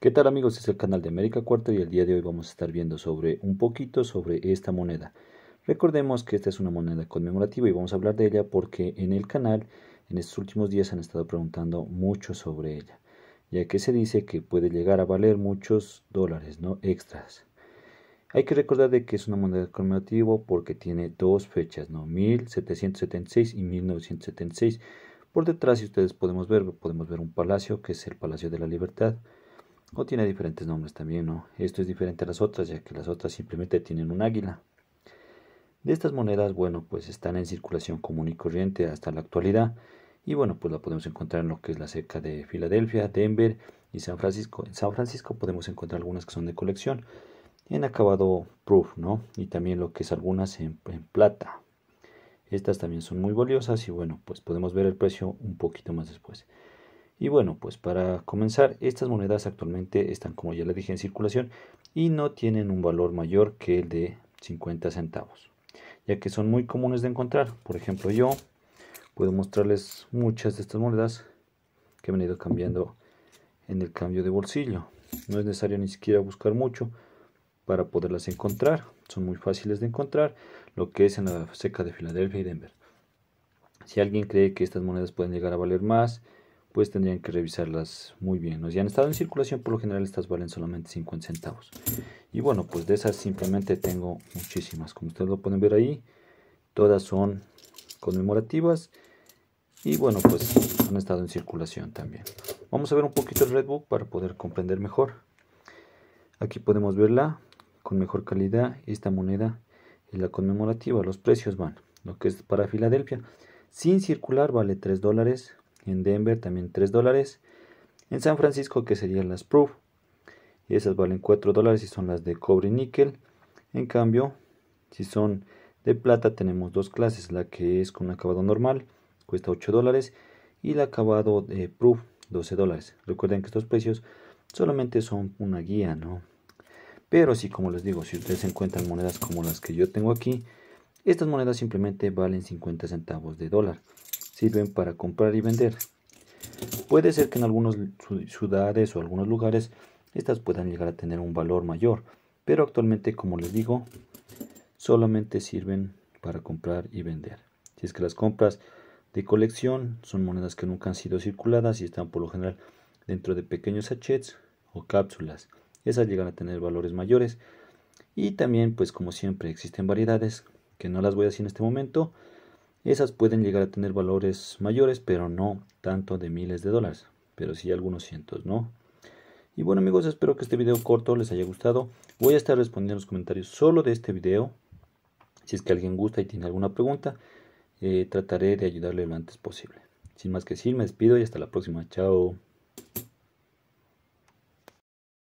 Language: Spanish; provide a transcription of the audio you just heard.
¿Qué tal amigos? es el canal de América Cuarta y el día de hoy vamos a estar viendo sobre un poquito sobre esta moneda. Recordemos que esta es una moneda conmemorativa y vamos a hablar de ella porque en el canal en estos últimos días han estado preguntando mucho sobre ella, ya que se dice que puede llegar a valer muchos dólares, ¿no? Extras. Hay que recordar de que es una moneda conmemorativa porque tiene dos fechas, ¿no? 1776 y 1976. Por detrás, si ustedes podemos ver, podemos ver un palacio que es el Palacio de la Libertad. O tiene diferentes nombres también, ¿no? Esto es diferente a las otras, ya que las otras simplemente tienen un águila. De estas monedas, bueno, pues están en circulación común y corriente hasta la actualidad. Y bueno, pues la podemos encontrar en lo que es la cerca de Filadelfia, Denver y San Francisco. En San Francisco podemos encontrar algunas que son de colección en acabado proof, ¿no? Y también lo que es algunas en, en plata. Estas también son muy valiosas y bueno, pues podemos ver el precio un poquito más después. Y bueno, pues para comenzar, estas monedas actualmente están, como ya le dije, en circulación y no tienen un valor mayor que el de 50 centavos, ya que son muy comunes de encontrar. Por ejemplo, yo puedo mostrarles muchas de estas monedas que han ido cambiando en el cambio de bolsillo. No es necesario ni siquiera buscar mucho para poderlas encontrar. Son muy fáciles de encontrar, lo que es en la seca de Filadelfia y Denver. Si alguien cree que estas monedas pueden llegar a valer más, pues tendrían que revisarlas muy bien. O han estado en circulación, por lo general estas valen solamente 5 centavos. Y bueno, pues de esas simplemente tengo muchísimas. Como ustedes lo pueden ver ahí, todas son conmemorativas. Y bueno, pues han estado en circulación también. Vamos a ver un poquito el Redbook para poder comprender mejor. Aquí podemos verla con mejor calidad. Esta moneda es la conmemorativa. Los precios van. Lo que es para Filadelfia. Sin circular vale 3 dólares en Denver también 3 dólares, en San Francisco que serían las Proof, y esas valen 4 dólares y son las de cobre y níquel, en cambio si son de plata tenemos dos clases, la que es con acabado normal cuesta 8 dólares y el acabado de Proof 12 dólares, recuerden que estos precios solamente son una guía, ¿no? Pero si sí, como les digo, si ustedes encuentran monedas como las que yo tengo aquí, estas monedas simplemente valen 50 centavos de dólar sirven para comprar y vender. Puede ser que en algunas ciudades o algunos lugares estas puedan llegar a tener un valor mayor, pero actualmente, como les digo, solamente sirven para comprar y vender. Si es que las compras de colección son monedas que nunca han sido circuladas y están por lo general dentro de pequeños sachets o cápsulas. Esas llegan a tener valores mayores. Y también, pues como siempre, existen variedades que no las voy a decir en este momento, esas pueden llegar a tener valores mayores, pero no tanto de miles de dólares, pero sí algunos cientos, ¿no? Y bueno amigos, espero que este video corto les haya gustado. Voy a estar respondiendo los comentarios solo de este video. Si es que alguien gusta y tiene alguna pregunta, eh, trataré de ayudarle lo antes posible. Sin más que decir, me despido y hasta la próxima. Chao.